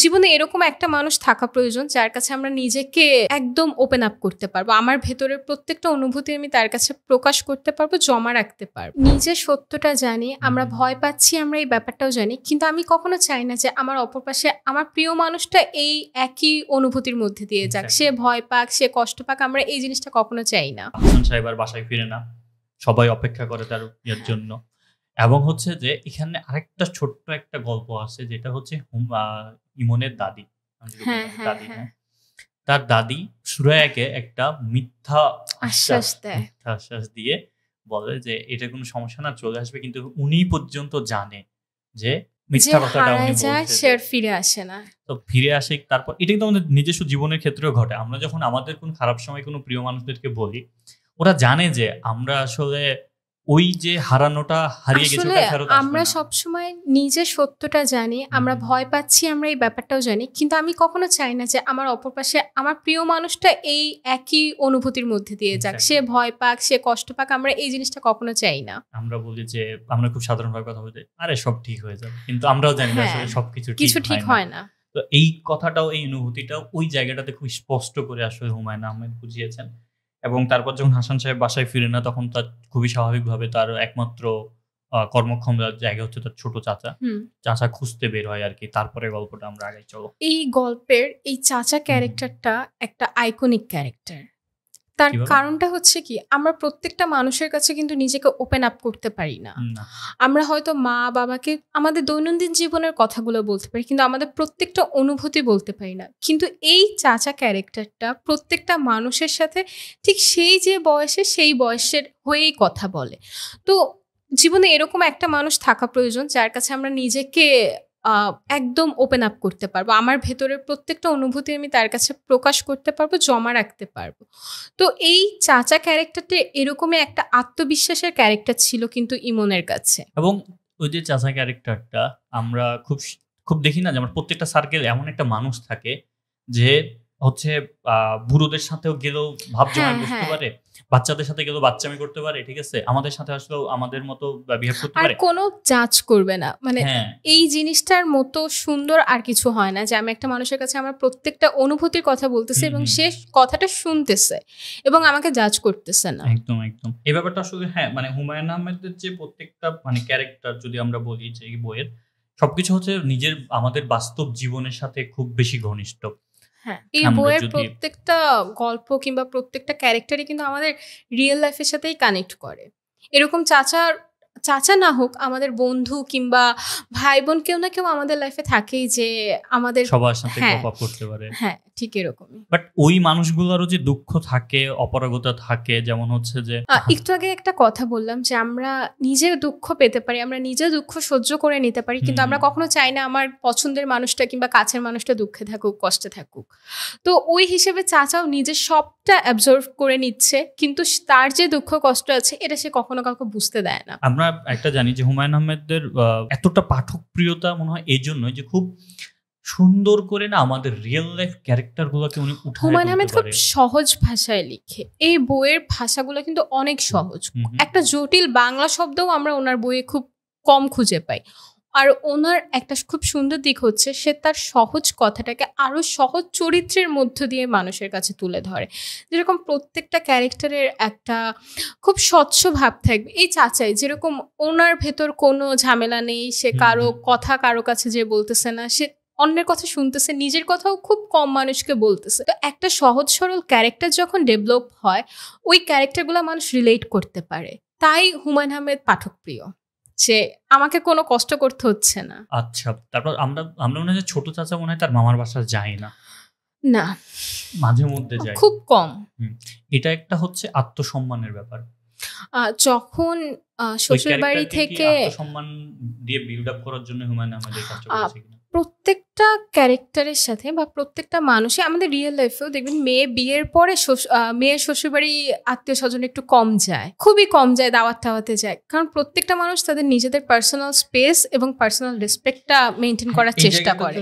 জীবনে এরকম একটা মানুষ থাকা প্রয়োজন যার কাছে আমরা নিজেকে একদম ওপেন আপ করতে পারবো আমার ভেতরের প্রত্যেকটা অনুভূতি আমি তার কাছে প্রকাশ করতে পারবো জমা রাখতে পারবো নিজে সত্যটা জানি আমরা ভয় পাচ্ছি আমরা এই ব্যাপারটাও জানি কিন্তু আমি কখনো চাই না যে আমার অপর পাশে আমার প্রিয় মানুষটা এই একই অনুভূতির মধ্যে দিয়ে যাক সে ভয় পাক সে কষ্ট পাক আমরা এই জিনিসটা কখনো চাই না সাহেব আর বাসায় ফিরে না সবাই অপেক্ষা করে তার জন্য এবং হচ্ছে যে এখানে আরেকটা ছোট্ট একটা গল্প আছে যেটা হচ্ছে ইমনের দাদি হ্যাঁ, হ্যাঁ, দাদি হ্যাঁ। তার দাদি সুরায়াকে একটা মিথ্যা আশ্বাস দেয় মিথ্যা আশ্বাস দিয়ে বলে যে এটা কোনো সমস্যা না চলে আসবে কিন্তু উনি পর্যন্ত জানে যে মিথ্যা কথাটা উনি ফিরে আসে না তো ফিরে আসে তারপর এটা কিন্তু আমাদের নিজস্ব জীবনের ক্ষেত্রেও ঘটে আমরা যখন আমাদের কোন খারাপ সময় কোনো প্রিয় মানুষদেরকে বলি ওরা জানে যে আমরা আসলে ওই যে হারানোটা হারিয়ে গেছে আমরা সব সময় নিজে সত্যটা জানি আমরা ভয় পাচ্ছি আমরা এই ব্যাপারটাও জানি কিন্তু আমি কখনো চাই না যে আমার অপর পাশে আমার প্রিয় মানুষটা এই একই অনুভূতির মধ্যে দিয়ে যাক সে ভয় পাক সে কষ্ট পাক আমরা এই জিনিসটা কখনো চাই না আমরা বলি যে আমরা খুব সাধারণভাবে কথা বলি আরে সব ঠিক হয়ে যাবে কিন্তু আমরাও জানি না হ্যাঁ, আসলে সবকিছু কিছু ঠিক হয় না তো এই কথাটাও এই অনুভূতিটাও ওই জায়গাটাতে খুব স্পষ্ট করে আসলে হুমায়ুন আহমেদ বুঝিয়েছেন এবং তারপর যখন হাসান সাহেব বাসায় ফিরে না তখন তার খুবই স্বাভাবিকভাবে তার একমাত্র কর্মক্ষম জায়গা হচ্ছে তার ছোট চাচা চাচা খুঁজতে বের হয় আর কি তারপরে গল্পটা আমরা আগে চলো এই গল্পের এই চাচা ক্যারেক্টারটা একটা আইকনিক ক্যারেক্টার তার কারণটা হচ্ছে কি আমরা প্রত্যেকটা মানুষের কাছে কিন্তু নিজেকে ওপেন আপ করতে পারি না আমরা হয়তো মা বাবাকে আমাদের দৈনন্দিন জীবনের কথাগুলো বলতে পারি কিন্তু আমাদের প্রত্যেকটা অনুভূতি বলতে পারি না কিন্তু এই চাচা ক্যারেক্টারটা প্রত্যেকটা মানুষের সাথে ঠিক সেই যে বয়সে সেই বয়সের হয়েই কথা বলে তো জীবনে এরকম একটা মানুষ থাকা প্রয়োজন যার কাছে আমরা নিজেকে একদম ওপেন আপ করতে পারবো আমার ভেতরের প্রত্যেকটা অনুভূতি আমি তার কাছে প্রকাশ করতে পারবো জমা রাখতে পারবো তো এই চাচা ক্যারেক্টারটা এরকমই একটা আত্মবিশ্বাসের ক্যারেক্টার ছিল কিন্তু ইমনের কাছে এবং ওই যে চাচা ক্যারেক্টারটা আমরা খুব খুব দেখি না যে আমার প্রত্যেকটা সার্কেল এমন একটা মানুষ থাকে যে হচ্ছে বুড়োদের সাথেও গেলেও ভাব জমা বুঝতে পারে বাচ্চাদের সাথে গেলেও বাচ্চামি করতে পারে ঠিক আছে আমাদের সাথে আসলেও আমাদের মতো বিহেভ করতে পারে আর কোনো জাজ করবে না মানে হ্যাঁ। এই জিনিসটার মতো সুন্দর আর কিছু হয় না যে আমি একটা মানুষের কাছে আমার প্রত্যেকটা অনুভূতির কথা বলতেছে এবং সে কথাটা শুনতেছে এবং আমাকে জাজ করতেছে না একদম একদম এই ব্যাপারটা আসলে হ্যাঁ মানে হুমায়ুন আহমেদের যে প্রত্যেকটা মানে ক্যারেক্টার যদি আমরা বলি যে এই বইয়ের সবকিছু হচ্ছে নিজের আমাদের বাস্তব জীবনের সাথে খুব বেশি ঘনিষ্ঠ হ্যাঁ এই বইয়ের প্রত্যেকটা গল্প কিংবা প্রত্যেকটা ক্যারেক্টারই কিন্তু আমাদের রিয়েল লাইফের সাথেই কানেক্ট করে এরকম চাচার চাচা না হোক আমাদের বন্ধু কিংবা ভাই বোন কেউ না কেউ আমাদের লাইফে থাকেই যে আমাদের সবার সাথে আপ হ্যাঁ, করতে পারে হ্যাঁ ঠিক এরকম বাট ওই মানুষগুলোরও যে দুঃখ থাকে অপরাগতা থাকে যেমন হচ্ছে যে একটু আগে একটা কথা বললাম যে আমরা নিজে দুঃখ পেতে পারি আমরা নিজে দুঃখ সহ্য করে নিতে পারি কিন্তু আমরা কখনো চাই না আমার পছন্দের মানুষটা কিংবা কাছের মানুষটা দুঃখে থাকুক কষ্টে থাকুক তো ওই হিসেবে চাচাও নিজে সবটা অ্যাবজর্ভ করে নিচ্ছে কিন্তু তার যে দুঃখ কষ্ট আছে এটা সে কখনো কাউকে বুঝতে দেয় না আমরা একটা জানি যে হুমায়ুন আহমেদের এতটা পাঠক প্রিয়তা মনে হয় এই জন্যই যে খুব সুন্দর করে না আমাদের রিয়েল লাইফ ক্যারেক্টারগুলোকে উনি হুমায়ুন আহমেদ খুব সহজ ভাষায় লিখে এই বইয়ের ভাষাগুলো কিন্তু অনেক সহজ একটা জটিল বাংলা শব্দও আমরা ওনার বইয়ে খুব কম খুঁজে পাই আর ওনার একটা খুব সুন্দর দিক হচ্ছে সে তার সহজ কথাটাকে আরও সহজ চরিত্রের মধ্য দিয়ে মানুষের কাছে তুলে ধরে যেরকম প্রত্যেকটা ক্যারেক্টারের একটা খুব স্বচ্ছ ভাব থাকবে এই চাচাই যেরকম ওনার ভেতর কোনো ঝামেলা নেই সে কারো কথা কারো কাছে যে বলতেছে না সে অন্যের কথা শুনতেছে নিজের কথাও খুব কম মানুষকে বলতেছে তো একটা সহজ সরল ক্যারেক্টার যখন ডেভেলপ হয় ওই ক্যারেক্টারগুলো মানুষ রিলেট করতে পারে তাই হুমায়ুন আহমেদ পাঠকপ্রিয় যে আমাকে কোনো কষ্ট করতে হচ্ছে না আচ্ছা তারপর আমরা আমরা মনে হয় ছোট চাচা মনে হয় তার মামার বাসা যায় না না মাঝে মধ্যে যায় খুব কম এটা একটা হচ্ছে আত্মসম্মানের ব্যাপার যখন শ্বশুর বাড়ি থেকে সম্মান দিয়ে বিল্ড আপ করার জন্য হুমায়ুন আমাদের কাজ প্রত্যেকটা ক্যারেক্টারের সাথে বা প্রত্যেকটা মানুষই আমাদের রিয়েল লাইফেও দেখবেন মেয়ে বিয়ের পরে মেয়ের শ্বশুরবাড়ি আত্মীয় স্বজন একটু কম যায় খুবই কম যায় দাওয়াত দাওয়াতে যায় কারণ প্রত্যেকটা মানুষ তাদের নিজেদের পার্সোনাল স্পেস এবং পার্সোনাল রেসপেক্টটা মেনটেন করার চেষ্টা করে